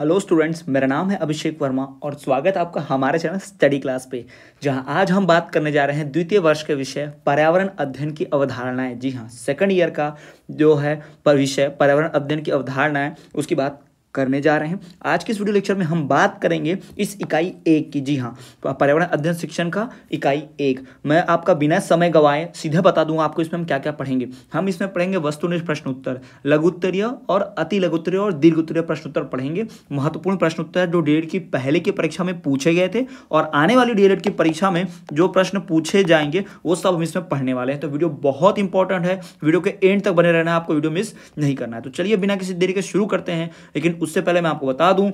Hello students मेरा नाम है अभिषेक वर्मा और स्वागत है आपका हमारे चैनल स्टडी क्लास पे जहां आज हम बात करने जा रहे हैं द्वितीय वर्ष के विषय पर्यावरण अध्ययन की अवधारणाएं जी हां सेकंड ईयर का जो है पर विषय पर्यावरण अध्ययन की अवधारणाएं उसकी बात करने जा रहे हैं आज के इस वीडियो लेक्चर में हम बात करेंगे इस इकाई एक की जी हाँ तो पर्यावरण अध्ययन शिक्षण का इकाई एक मैं आपका बिना समय गवाए सीधे बता दूंगा आपको इसमें हम क्या क्या पढ़ेंगे हम इसमें पढ़ेंगे वस्तुनिष्ठ प्रश्न उत्तर लघुत्तरीय और अति लघुत्तरीय और दीर्घ उत्तरीय प्रश्न उत्तर पढ़ेंगे महत्वपूर्ण प्रश्न उत्तर जो डी की पहले की परीक्षा में पूछे गए थे और आने वाली डी की परीक्षा में जो प्रश्न पूछे जाएंगे वो सब हम इसमें पढ़ने वाले हैं तो वीडियो बहुत इंपॉर्टेंट है वीडियो के एंड तक बने रहना आपको वीडियो मिस नहीं करना है तो चलिए बिना किसी देरी के शुरू करते हैं लेकिन उससे पहले मैं आपको बता दूं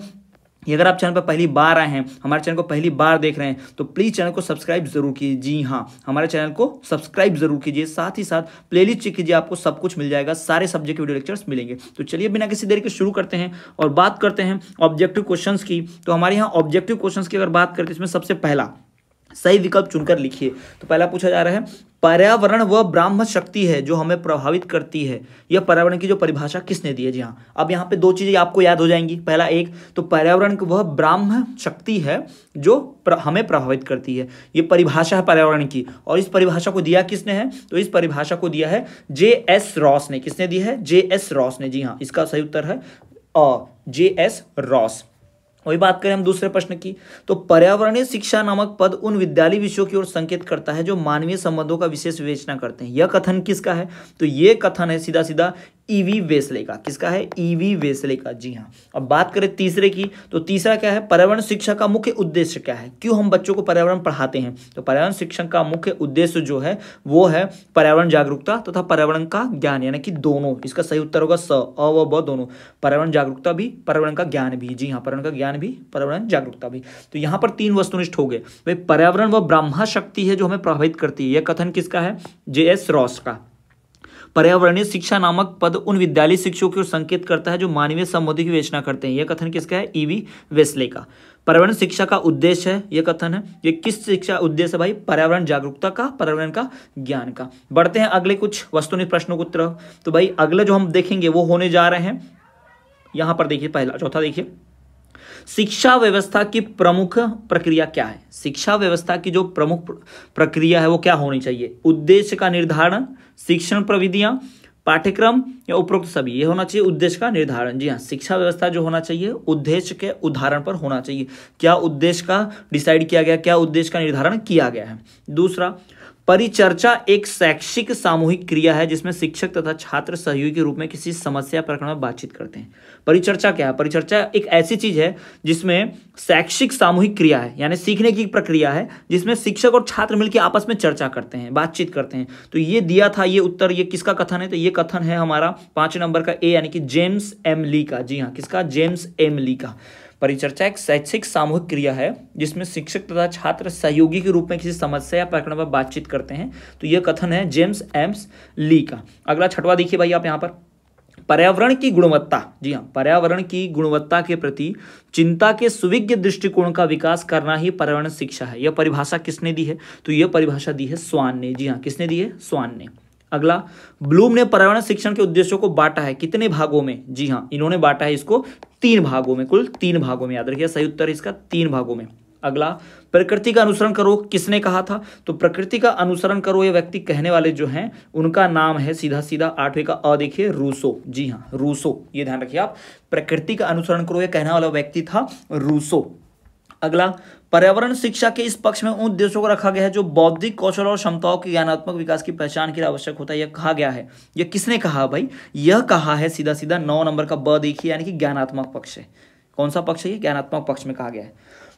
कि अगर आप चैनल पर पहली बार आए हैं हमारे चैनल को पहली बार देख रहे हैं तो प्लीज़ चैनल को सब्सक्राइब जरूर कीजिए जी हाँ हमारे चैनल को सब्सक्राइब जरूर कीजिए साथ ही साथ प्लेलिस्ट चेक कीजिए आपको सब कुछ मिल जाएगा सारे सब्जेक्ट के वीडियो लेक्चर्स मिलेंगे तो चलिए बिना किसी देर के शुरू करते हैं और बात करते हैं ऑब्जेक्टिव क्वेश्चन की तो हमारे यहाँ ऑब्जेक्टिव क्वेश्चन की अगर बात करते हैं इसमें सबसे पहला सही विकल्प चुनकर लिखिए तो पहला पूछा जा रहा है पर्यावरण वह ब्राह्म शक्ति है जो हमें प्रभावित करती है यह पर्यावरण की जो परिभाषा किसने दी है जी हाँ अब यहाँ पे दो चीज़ें आपको याद हो जाएंगी पहला एक तो पर्यावरण वह ब्राह्म शक्ति है जो प्र, हमें प्रभावित करती है ये परिभाषा है पर्यावरण की और इस परिभाषा को दिया किसने है तो इस परिभाषा को दिया है जे एस रॉस ने किसने दिया है जे एस रॉस ने जी हाँ इसका सही उत्तर है जे एस रॉस वही बात करें हम दूसरे प्रश्न की तो पर्यावरणीय शिक्षा नामक पद उन विद्यालय विषयों की ओर संकेत करता है जो मानवीय संबंधों का विशेष विवेचना करते हैं यह कथन किसका है तो यह कथन है सीधा सीधा ईवी e वेसले का किसका है ईवी e वेसले का जी हाँ अब बात करें तीसरे की तो तीसरा क्या है पर्यावरण शिक्षा का मुख्य उद्देश्य क्या है क्यों हम बच्चों को पर्यावरण पढ़ाते हैं तो पर्यावरण शिक्षा का मुख्य उद्देश्य जो है वो है पर्यावरण जागरूकता तथा तो पर्यावरण का ज्ञान यानी कि दोनों इसका सही उत्तर होगा स अव ब दोनों पर्यावरण जागरूकता भी पर्यावरण का ज्ञान भी जी हाँ पर्यावरण का ज्ञान भी पर्यावरण जागरूकता भी तो यहाँ पर तीन वस्तुनिष्ठ हो गए भाई पर्यावरण व ब्रह्मा शक्ति है जो हमें प्रभावित करती है यह कथन किसका है जे एस रॉस का पर्यावरणीय शिक्षा नामक पद उन विद्यालय शिक्षकों की ओर संकेत करता है जो मानवीय संबोधि की विवेचना करते हैं यह कथन किसका है ईवी e वेस्ले का पर्यावरण शिक्षा का उद्देश्य है यह कथन है ये किस शिक्षा उद्देश्य है भाई पर्यावरण जागरूकता का पर्यावरण का ज्ञान का बढ़ते हैं अगले कुछ वस्तु प्रश्नों को तरफ तो भाई अगले जो हम देखेंगे वो होने जा रहे हैं यहां पर देखिए पहला चौथा देखिए शिक्षा व्यवस्था की प्रमुख प्रक्रिया क्या है शिक्षा व्यवस्था की जो प्रमुख प्रक्रिया है वो क्या होनी चाहिए उद्देश्य का निर्धारण शिक्षण प्रविधियां पाठ्यक्रम या उपरोक्त सभी ये होना चाहिए उद्देश्य का निर्धारण जी हाँ शिक्षा व्यवस्था जो होना चाहिए उद्देश्य के उदाहरण पर होना चाहिए क्या उद्देश्य का डिसाइड किया गया क्या उद्देश्य का निर्धारण किया गया है दूसरा परिचर्चा एक शैक्षिक सामूहिक क्रिया है जिसमें शिक्षक तथा छात्र सहयोगी के रूप में किसी समस्या प्रकरण में बातचीत करते हैं परिचर्चा क्या है परिचर्चा एक ऐसी चीज है जिसमें शैक्षिक सामूहिक क्रिया है यानी सीखने की प्रक्रिया है जिसमें शिक्षक और छात्र मिलकर आपस में चर्चा करते हैं बातचीत करते हैं तो ये दिया था ये उत्तर ये किसका कथन है तो ये कथन है हमारा पांच नंबर का ए यानी कि जेम्स एम ली का जी हाँ किसका जेम्स एम ली का परिचर्चा एक शैक्षिक सामूहिक क्रिया है जिसमें शिक्षक तथा छात्र सहयोगी के रूप में किसी समस्या या प्रकरण पर बातचीत करते हैं तो यह कथन है जेम्स एम्स ली का अगला छठवा देखिए भाई आप यहाँ पर पर्यावरण की गुणवत्ता जी हाँ पर्यावरण की गुणवत्ता के प्रति चिंता के सुविज्ञ दृष्टिकोण का विकास करना ही पर्यावरण शिक्षा है यह परिभाषा किसने दी है तो यह परिभाषा दी है स्वान ने जी हाँ किसने दी है स्वान ने अगला ब्लूम ने पर्यावरण शिक्षण के उद्देश्यों को बांटा है कितने भागों में जी हाँ इन्होंने बांटा है इसको तीन भागों में कुल तीन भागों में याद रखिए सही उत्तर इसका तीन भागों में अगला प्रकृति का अनुसरण करो किसने कहा था तो प्रकृति का अनुसरण करो ये व्यक्ति कहने वाले जो हैं उनका नाम है सीधा सीधा आठवें का अ देखिए रूसो जी हाँ रूसो ये ध्यान रखिए आप प्रकृति का अनुसरण करो ये कहने वाला व्यक्ति था रूसो अगला पर्यावरण शिक्षा के इस पक्ष में उन देशों को रखा गया है जो बौद्धिक कौशल और क्षमताओं के ज्ञानात्मक विकास की पहचान के लिए आवश्यक होता है यह कहा गया है यह किसने कहा भाई यह कहा है सीधा सीधा नौ नंबर का ब देखिए यानी कि ज्ञानात्मक पक्ष है कौन सा पक्ष है ये ज्ञानात्मक पक्ष में कहा गया है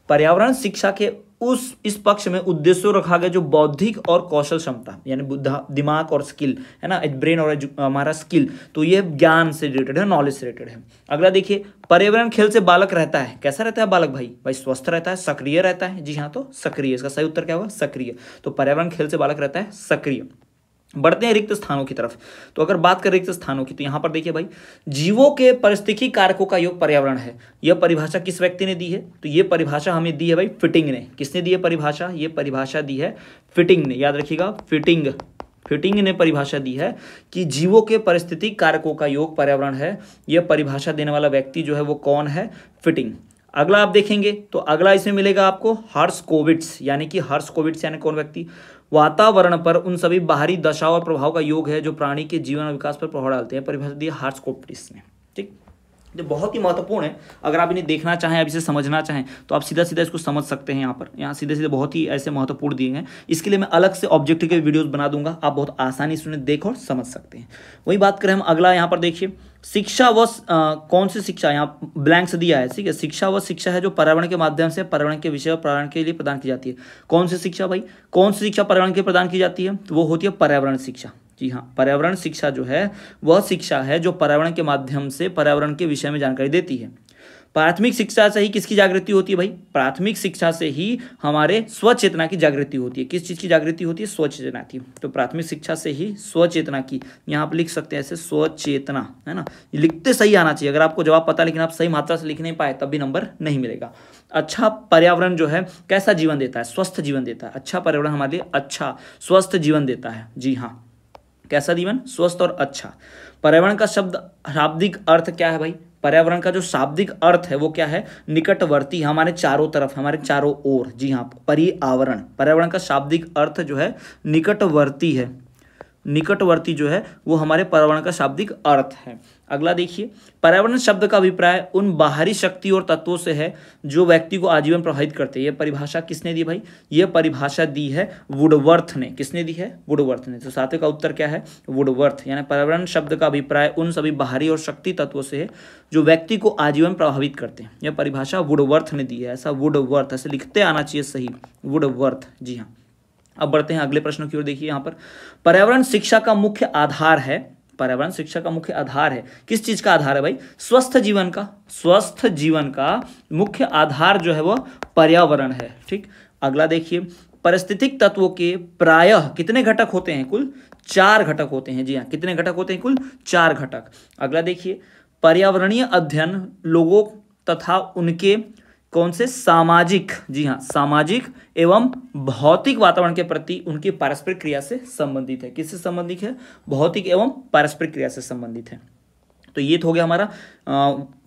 पर्यावरण शिक्षा के उस इस पक्ष में उद्देश्य रखा गया जो बौद्धिक और कौशल क्षमता यानी बुद्धा दिमाग और स्किल है ना ब्रेन और हमारा स्किल तो ये ज्ञान से रिलेटेड है नॉलेज से रिलेटेड है अगला देखिए पर्यावरण खेल से बालक रहता है कैसा रहता है बालक भाई भाई स्वस्थ रहता है सक्रिय रहता है जी हाँ तो सक्रिय इसका सही उत्तर क्या होगा सक्रिय तो पर्यावरण खेल से बालक रहता है सक्रिय बढ़ते हैं रिक्त स्थानों की तरफ तो अगर बात करें रिक्त स्थानों की तो यहां पर देखिए भाई जीवों के परिस्थिति कारकों का योग पर्यावरण है यह परिभाषा किस व्यक्ति ने दी है तो यह परिभाषा हमें दी है भाई फिटिंग ने किसने दी है परिभाषा यह परिभाषा दी है फिटिंग ने याद रखिएगा फिटिंग फिटिंग ने परिभाषा दी है कि जीवों के परिस्थिति कारकों का योग पर्यावरण है यह परिभाषा देने वाला व्यक्ति जो है वो कौन है फिटिंग अगला आप देखेंगे तो अगला इसमें मिलेगा आपको हर्ष कोविड्स यानी कि हर्ष कोविड्स यानी कौन व्यक्ति वातावरण पर उन सभी बाहरी दशा और प्रभाव का योग है जो प्राणी के जीवन और विकास पर प्रभाव डालते हैं परिभाषा दिया हार्सकोप्टिस ने ठीक जो बहुत ही महत्वपूर्ण है अगर आप इन्हें देखना चाहें आप इसे समझना चाहें तो आप सीधा सीधा इसको समझ सकते हैं यहाँ पर यहाँ सीधे सीधे बहुत ही ऐसे महत्वपूर्ण दिए हैं इसके लिए मैं अलग से ऑब्जेक्ट के वीडियोज़ बना दूंगा आप बहुत आसानी से उन्हें देख और समझ सकते हैं वही बात करें हम अगला यहाँ पर देखिए शिक्षा व कौन सी शिक्षा यहाँ ब्लैंक से दिया है ठीक है शिक्षा व शिक्षा है जो पर्यावरण के माध्यम से पर्यावरण के विषय और पर्यावरण के लिए प्रदान की जाती है कौन सी शिक्षा भाई कौन सी शिक्षा पर्यावरण के प्रदान की जाती है तो वो होती है पर्यावरण शिक्षा जी हाँ पर्यावरण शिक्षा जो है वह शिक्षा है जो पर्यावरण के माध्यम से पर्यावरण के विषय में जानकारी देती है प्राथमिक शिक्षा से ही किसकी जागृति होती है भाई प्राथमिक शिक्षा से ही हमारे स्वचेतना की जागृति होती है किस चीज़ की जागृति होती है स्वचेतना की तो प्राथमिक शिक्षा से ही स्वचेतना की यहाँ आप लिख सकते हैं ऐसे स्वचेतना है ना लिखते सही आना चाहिए अगर आपको जवाब पता लेकिन आप सही मात्रा से लिख नहीं पाए तब भी नंबर नहीं मिलेगा अच्छा पर्यावरण जो है कैसा जीवन देता है स्वस्थ जीवन देता है अच्छा पर्यावरण हमारे लिए अच्छा स्वस्थ जीवन देता है जी हाँ कैसा जीवन स्वस्थ और अच्छा पर्यावरण का शब्द शाब्दिक अर्थ क्या है भाई पर्यावरण का जो शाब्दिक अर्थ है वो क्या है निकटवर्ती हमारे चारों तरफ हमारे चारों ओर जी हाँ पर्यावरण पर्यावरण का शाब्दिक अर्थ जो है निकटवर्ती है निकटवर्ती जो है वो हमारे पर्यावरण का शाब्दिक अर्थ है अगला देखिए पर्यावरण शब्द का अभिप्राय उन बाहरी शक्ति और तत्वों से है जो व्यक्ति को आजीवन प्रभावित करते हैं यह परिभाषा किसने दी भाई ये परिभाषा दी है वुडवर्थ ने किसने दी है वुडवर्थ ने तो सातवें का उत्तर क्या है वुडवर्थ यानी पर्यावरण शब्द का अभिप्राय उन सभी बाहरी और शक्ति तत्वों से है जो व्यक्ति को आजीवन प्रभावित करते हैं यह परिभाषा वुडवर्थ ने दी है ऐसा वुडवर्थ ऐसे लिखते आना चाहिए सही वुडवर्थ जी हाँ अब बढ़ते हैं अगले प्रश्न की ओर देखिए यहां पर पर्यावरण शिक्षा का मुख्य आधार है पर्यावरण शिक्षा का मुख्य आधार है किस चीज का आधार है भाई स्वस्थ जीवन का स्वस्थ जीवन का मुख्य आधार जो है वह पर्यावरण है ठीक अगला देखिए परिस्थितिक तत्वों के प्रायः कितने घटक होते हैं कुल चार घटक होते हैं जी हाँ कितने घटक होते हैं कुल चार घटक अगला देखिए पर्यावरणीय अध्ययन लोगों तथा उनके कौन से सामाजिक जी हाँ सामाजिक एवं भौतिक वातावरण के प्रति उनकी पारस्परिक क्रिया से संबंधित है किससे संबंधित है भौतिक एवं पारस्परिक क्रिया से संबंधित है तो ये हो गया हमारा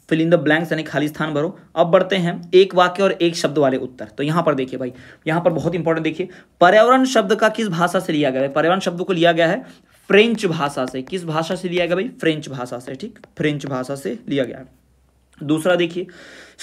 फिल इन द ब्लैंक्स यानी खाली स्थान भरो अब बढ़ते हैं एक वाक्य और एक शब्द वाले उत्तर तो यहाँ पर देखिए भाई यहाँ पर बहुत इंपॉर्टेंट देखिए पर्यावरण शब्द का किस भाषा से लिया गया है पर्यावरण शब्द को लिया गया है फ्रेंच भाषा से किस भाषा से लिया गया भाई फ्रेंच भाषा से ठीक फ्रेंच भाषा से लिया गया है दूसरा देखिए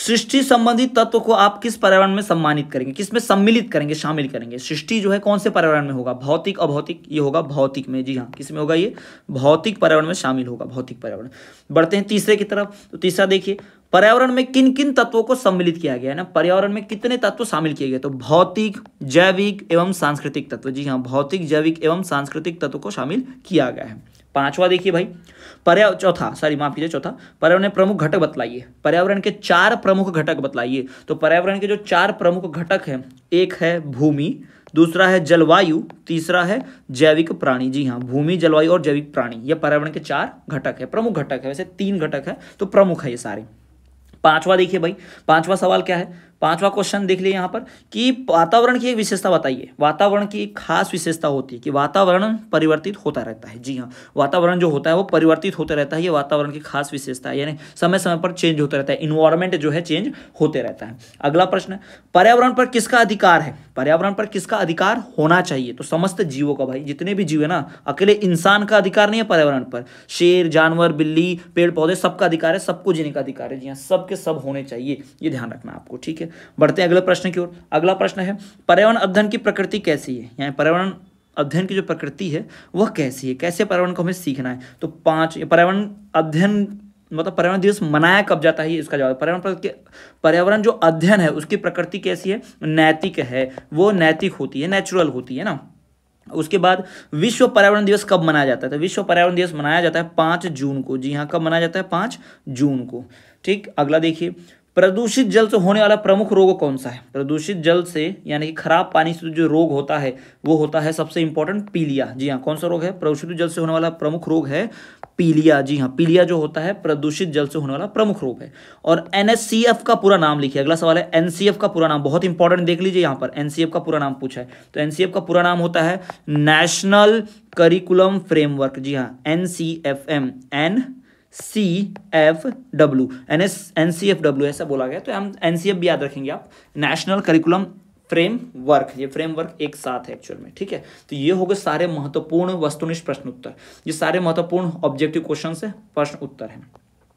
सृष्टि संबंधी तत्व को आप किस पर्यावरण में सम्मानित करेंगे किस में सम्मिलित करेंगे शामिल करेंगे सृष्टि जो है कौन से पर्यावरण में होगा भौतिक अभौतिक ये होगा भौतिक में जी हाँ किस में होगा ये भौतिक पर्यावरण में शामिल होगा भौतिक पर्यावरण बढ़ते हैं तीसरे की तरफ तो तीसरा देखिए पर्यावरण में किन किन तत्वों को सम्मिलित किया गया है ना पर्यावरण में कितने तत्व शामिल किए गए तो भौतिक जैविक एवं सांस्कृतिक तत्व जी हाँ भौतिक जैविक एवं सांस्कृतिक तत्व को शामिल किया गया है पांचवा देखिए भाई पर्यावरण चौथा सॉरी माफ कीजिए चौथा पर्यावरण प्रमुख घटक बतलाइए पर्यावरण के चार प्रमुख घटक बतलाइए तो पर्यावरण के जो चार प्रमुख घटक हैं एक है भूमि दूसरा है जलवायु तीसरा है जैविक प्राणी जी हाँ भूमि जलवायु और जैविक प्राणी ये पर्यावरण के चार घटक है प्रमुख घटक है वैसे तीन घटक है तो प्रमुख है ये सारे पांचवा देखिए भाई पांचवा सवाल क्या है पांचवा क्वेश्चन देख लिए यहाँ पर कि वातावरण की एक विशेषता बताइए वातावरण की एक खास विशेषता होती है कि वातावरण परिवर्तित होता रहता है जी हाँ वातावरण जो होता है वो परिवर्तित होता रहता है ये वातावरण की खास विशेषता है यानी समय समय पर चेंज होता रहता है इन्वायरमेंट जो है चेंज होते रहता है अगला प्रश्न है पर्यावरण पर किसका अधिकार है पर्यावरण पर किसका अधिकार होना चाहिए तो समस्त जीवों का भाई जितने भी जीव है ना अकेले इंसान का अधिकार नहीं है पर्यावरण पर शेर जानवर बिल्ली पेड़ पौधे सबका अधिकार है सबको जीने का अधिकार है जी हाँ सबके सब होने चाहिए ये ध्यान रखना आपको ठीक है है बढ़ते हैं अगले प्रश्न की ओर अगला प्रश्न है पर्यावरण अध्ययन की प्रकृति कैसी है यानी पर्यावरण अध्ययन की जो प्रकृति है वह कैसी है कैसे पर्यावरण को हमें सीखना है तो पाँच पर्यावरण अध्ययन मतलब पर्यावरण दिवस मनाया कब जाता है इसका जवाब पर्यावरण पर्यावरण जो अध्ययन है उसकी प्रकृति कैसी है नैतिक है वो नैतिक होती है नेचुरल होती है ना उसके बाद विश्व पर्यावरण दिवस कब मनाया जाता है तो विश्व पर्यावरण दिवस मनाया जाता है पाँच जून को जी हाँ कब मनाया जाता है पाँच जून को ठीक अगला देखिए प्रदूषित जल से होने वाला प्रमुख रोग कौन सा है प्रदूषित जल से यानी कि खराब पानी से जो रोग होता है वो होता है सबसे इंपॉर्टेंट पीलिया जी हाँ कौन सा रोग है प्रदूषित जल से होने वाला प्रमुख रोग है पीलिया जी हाँ पीलिया जो होता है प्रदूषित जल से होने वाला प्रमुख रोग है और एनएससीएफ का पूरा नाम लिखिए अगला सवाल है एनसीएफ का पूरा नाम बहुत इंपॉर्टेंट देख लीजिए यहाँ पर एनसीएफ का पूरा नाम पूछा है तो एनसीएफ का पूरा नाम होता है नेशनल करिकुलम फ्रेमवर्क जी हाँ N C F M N C F W N S N C F W ऐसा बोला गया तो हम एन सी एफ भी याद रखेंगे आप नेशनल करिकुलम फ्रेम वर्क ये फ्रेमवर्क एक साथ है एक्चुअल में ठीक है तो ये हो गए सारे महत्वपूर्ण वस्तुनिष्ठ प्रश्न उत्तर ये सारे महत्वपूर्ण ऑब्जेक्टिव क्वेश्चन है प्रश्न उत्तर है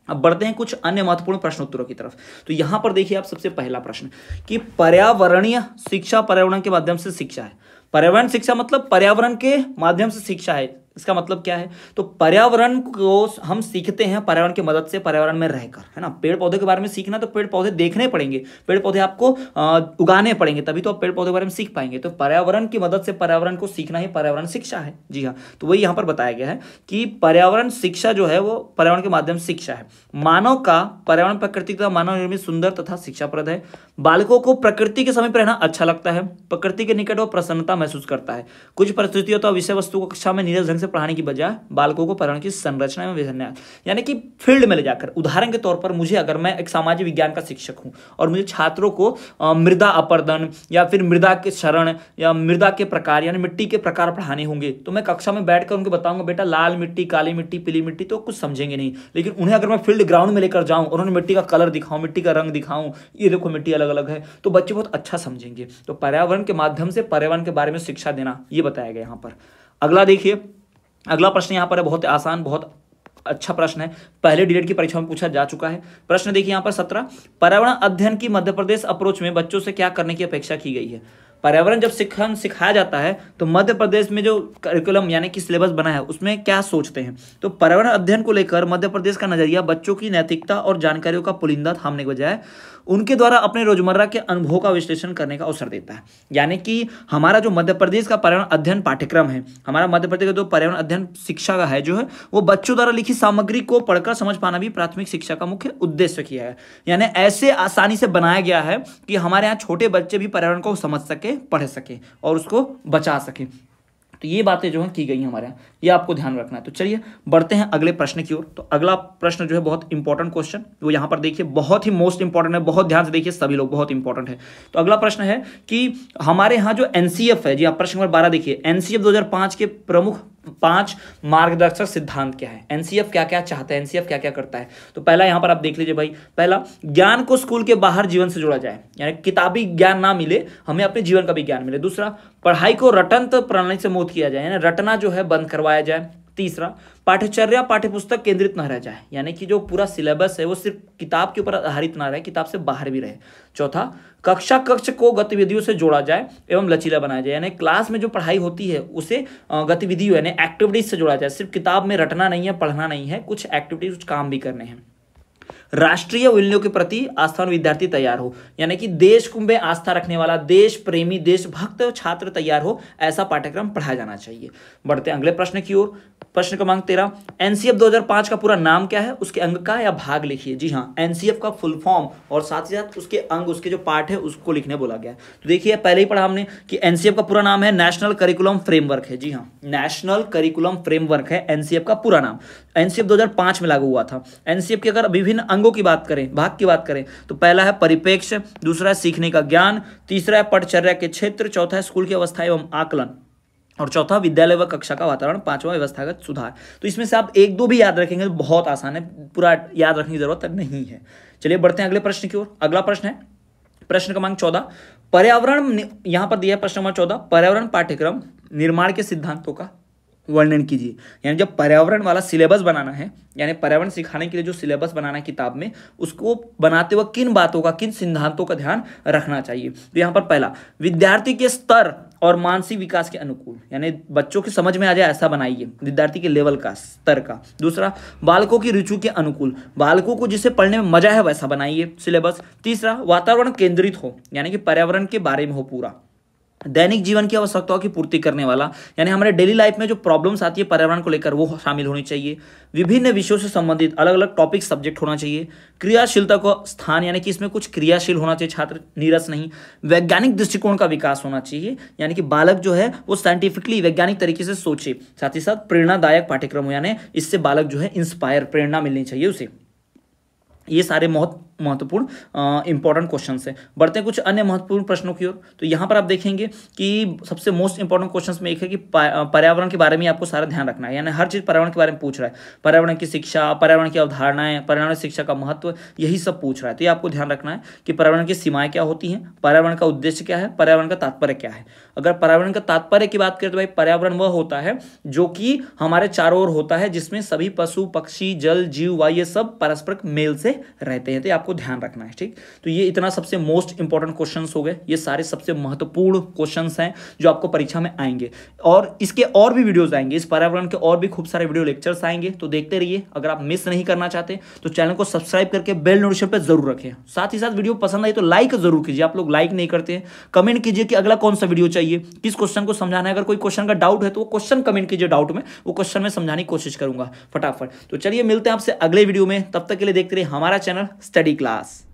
अब बढ़ते हैं कुछ अन्य महत्वपूर्ण प्रश्न उत्तरों की तरफ तो यहां पर देखिए आप सबसे पहला प्रश्न कि पर्यावरणीय शिक्षा पर्यावरण के माध्यम से शिक्षा है पर्यावरण शिक्षा मतलब पर्यावरण के माध्यम से शिक्षा है इसका मतलब क्या है तो पर्यावरण को हम सीखते हैं पर्यावरण की मदद से पर्यावरण में रहकर है ना पेड़ पौधे के बारे में सीखना तो पेड़ पौधे देखने पड़ेंगे पेड़ पौधे आपको उगाने पड़ेंगे तभी तो आप पेड़ पौधे के बारे में सीख पाएंगे तो पर्यावरण की मदद से पर्यावरण को सीखना ही पर्यावरण शिक्षा है जी हाँ तो वही यहाँ पर बताया गया है कि पर्यावरण शिक्षा जो है वो पर्यावरण के माध्यम से शिक्षा है मानव का पर्यावरण प्रकृति तथा मानव निर्मित सुंदर तथा शिक्षाप्रद है बालकों को प्रकृति के समीप रहना अच्छा लगता है प्रकृति के निकट वो प्रसन्नता महसूस करता है कुछ परिस्थितियों तो विषय वस्तु कक्षा में नीरज ढंग से पढ़ाने की बजाय बालकों को पर्यावरण की संरचना में विसन्यास यानी कि फील्ड में ले जाकर उदाहरण के तौर पर मुझे अगर मैं एक सामाजिक विज्ञान का शिक्षक हूँ और मुझे छात्रों को मृदा अपर्दन या फिर मृदा के शरण या मृदा के प्रकार यानी मिट्टी के प्रकार पढ़ाने होंगे तो मैं कक्षा में बैठकर उनको बताऊंगा बेटा लाल मिट्टी काली मिट्टी पीली मिट्टी तो कुछ समझेंगे नहीं लेकिन उन्हें अगर मैं फील्ड ग्राउंड में लेकर जाऊँ और उन्हें मिट्टी का कलर दिखाऊँ मिट्टी का रंग दिखाऊँ ये देखो मिट्टी अलग अलग है तो बच्चे बहुत अच्छा समझेंगे तो पर्यावरण के माध्यम से पर्यावरण के बारे में शिक्षा देना ये बताया गया यहाँ पर अगला देखिए अगला प्रश्न यहाँ पर है बहुत आसान बहुत अच्छा प्रश्न है पहले डीएड की परीक्षा में पूछा जा चुका है प्रश्न देखिए यहाँ पर सत्रह पर्यावरण अध्ययन की मध्य प्रदेश अप्रोच में बच्चों से क्या करने की अपेक्षा की गई है पर्यावरण जब सिखन सिखाया जाता है तो मध्य प्रदेश में जो करिकुलम यानी कि सिलेबस बना है उसमें क्या सोचते हैं तो पर्यावरण अध्ययन को लेकर मध्य प्रदेश का नजरिया बच्चों की नैतिकता और जानकारियों का पुलिंदा थामने के बजाय उनके द्वारा अपने रोजमर्रा के अनुभव का विश्लेषण करने का अवसर देता है यानी कि हमारा जो मध्य प्रदेश का पर्यावरण अध्ययन पाठ्यक्रम है हमारा मध्य प्रदेश का जो पर्यावरण अध्ययन शिक्षा का है जो है वो बच्चों द्वारा लिखी सामग्री को पढ़कर समझ पाना भी प्राथमिक शिक्षा का मुख्य उद्देश्य किया है यानी ऐसे आसानी से बनाया गया है कि हमारे यहाँ छोटे बच्चे भी पर्यावरण को समझ सके पढ़ सके और उसको बचा सके तो ये बातें जो है की गई है हमारे यहाँ ये आपको ध्यान रखना है तो चलिए बढ़ते हैं अगले प्रश्न की ओर तो अगला प्रश्न जो है बहुत इंपॉर्टेंट क्वेश्चन वो यहाँ पर देखिए बहुत ही मोस्ट इंपॉर्टेंट है बहुत ध्यान से देखिए सभी लोग बहुत इंपॉर्टेंट है तो अगला प्रश्न है कि हमारे यहाँ जो एनसीएफ है जी आप प्रश्न नंबर बारह देखिए एनसीएफ दो के प्रमुख पांच मार्गदर्शक सिद्धांत क्या है एनसीएफ क्या क्या चाहता है एनसीएफ क्या क्या करता है तो पहला यहां पर आप देख लीजिए भाई पहला ज्ञान को स्कूल के बाहर जीवन से जोड़ा जाए यानी किताबी ज्ञान ना मिले हमें अपने जीवन का भी ज्ञान मिले दूसरा पढ़ाई को रटंत प्रणाली से मोत किया जाए यानी रटना जो है बंद करवाया जाए तीसरा पाठ्यचर्या पाठ्यपुस्तक केंद्रित ना रह जाए यानी कि जो पूरा सिलेबस है वो सिर्फ किताब के ऊपर आधारित ना रहे किताब से बाहर भी रहे चौथा कक्षा कक्ष को गतिविधियों से जोड़ा जाए एवं लचीला बनाया जाए यानी क्लास में जो पढ़ाई होती है उसे गतिविधियों यानी एक्टिविटीज से जोड़ा जाए सिर्फ किताब में रटना नहीं है पढ़ना नहीं है कुछ एक्टिविटीज कुछ काम भी करने हैं राष्ट्रीय मूल्यों के प्रति आस्थावान विद्यार्थी तैयार हो यानी कि देश में आस्था रखने वाला देश प्रेमी देशभक्त छात्र तैयार हो ऐसा पाठ्यक्रम पढ़ाया जाना चाहिए बढ़ते अगले प्रश्न की ओर प्रश्न क्रमांक तेरा एनसीएफ 2005 का पूरा नाम क्या है उसके अंग का या भाग लिखिए जी हाँ एनसीएफ का फुल फॉर्म और साथ ही साथ उसके अंग उसके जो पार्ट है उसको लिखने बोला गया है तो देखिए पहले ही पढ़ा हमने कि एनसीएफ का पूरा नाम है नेशनल करिकुलम फ्रेमवर्क है जी हाँ नेशनल करिकुलम फ्रेमवर्क है एनसीएफ का पूरा नाम एनसीएफ दो में लागू हुआ था एनसीएफ के अगर विभिन्न अंग अंगों की बात करें भाग की बात करें तो पहला है परिपेक्ष दूसरा है सीखने का ज्ञान तीसरा है पटचर्या के क्षेत्र चौथा है स्कूल की अवस्था एवं आकलन और चौथा विद्यालय व कक्षा का वातावरण पांचवा व्यवस्थागत सुधार तो इसमें से आप एक दो भी याद रखेंगे तो बहुत आसान है पूरा याद रखने की जरूरत नहीं है चलिए बढ़ते हैं अगले प्रश्न की ओर अगला प्रश्न है प्रश्न क्रमांक चौदह पर्यावरण यहां पर दिया है प्रश्न नंबर चौदह पर्यावरण पाठ्यक्रम निर्माण के सिद्धांतों का वर्णन कीजिए यानी जब पर्यावरण वाला सिलेबस बनाना है यानी पर्यावरण सिखाने के लिए जो सिलेबस बनाना है किताब में उसको बनाते वक्त किन बातों का किन सिद्धांतों का ध्यान रखना चाहिए तो यहाँ पर पहला विद्यार्थी के स्तर और मानसिक विकास के अनुकूल यानी बच्चों की समझ में आ जाए ऐसा बनाइए विद्यार्थी के लेवल का स्तर का दूसरा बालकों की रुचि के अनुकूल बालकों को जिसे पढ़ने में मजा है वैसा बनाइए सिलेबस तीसरा वातावरण केंद्रित हो यानी कि पर्यावरण के बारे में हो पूरा दैनिक जीवन की आवश्यकताओं की पूर्ति करने वाला यानी हमारे डेली लाइफ में जो प्रॉब्लम्स आती है पर्यावरण को लेकर वो शामिल होनी चाहिए विभिन्न विषयों से संबंधित अलग अलग टॉपिक सब्जेक्ट होना चाहिए क्रियाशीलता को स्थान यानी कि इसमें कुछ क्रियाशील होना चाहिए छात्र नीरस नहीं वैज्ञानिक दृष्टिकोण का विकास होना चाहिए यानी कि बालक जो है वो साइंटिफिकली वैज्ञानिक तरीके से सोचे साथ ही साथ प्रेरणादायक पाठ्यक्रम यानी इससे बालक जो है इंस्पायर प्रेरणा मिलनी चाहिए उसे ये सारे बहुत महत्वपूर्ण इंपॉर्टेंट क्वेश्चन है बढ़ते हैं कुछ अन्य महत्वपूर्ण प्रश्नों की ओर तो यहां पर आप देखेंगे कि सबसे मोस्ट इंपॉर्टेंट क्वेश्चन में एक है कि पर्यावरण के बारे में आपको सारा ध्यान रखना है यानी हर चीज़ पर्यावरण के बारे में पूछ रहा है पर्यावरण की शिक्षा पर्यावरण की अवधारणाएं पर्यावरण शिक्षा का महत्व यही सब पूछ रहा है तो ये आपको ध्यान रखना है कि पर्यावरण की सीमाएं क्या होती है पर्यावरण का उद्देश्य क्या है पर्यावरण का तात्पर्य क्या है अगर पर्यावरण का तात्पर्य की बात करें तो भाई पर्यावरण वह होता है जो कि हमारे चारों ओर होता है जिसमें सभी पशु पक्षी जल जीव वायु सब परस्पर मेल से रहते हैं तो आपको आपको ध्यान रखना है ठीक तो ये इतना सबसे मोस्ट इंपॉर्टेंट क्वेश्चन हो गए ये सारे सबसे महत्वपूर्ण क्वेश्चन हैं जो आपको परीक्षा में आएंगे और इसके और भी वीडियोज आएंगे इस पर्यावरण के और भी खूब सारे वीडियो लेक्चर्स आएंगे तो देखते रहिए अगर आप मिस नहीं करना चाहते तो चैनल को सब्सक्राइब करके बेल नोटिशन पर जरूर रखें साथ ही साथ वीडियो पसंद आई तो लाइक जरूर कीजिए आप लोग लाइक नहीं करते कमेंट कीजिए कि अगला कौन सा वीडियो चाहिए किस क्वेश्चन को समझाना है अगर कोई क्वेश्चन का डाउट है तो वो क्वेश्चन कमेंट कीजिए डाउट में वो क्वेश्चन में समझाने की कोशिश करूंगा फटाफट तो चलिए मिलते हैं आपसे अगले वीडियो में तब तक के लिए देखते रहिए हमारा चैनल स्टडी Glass.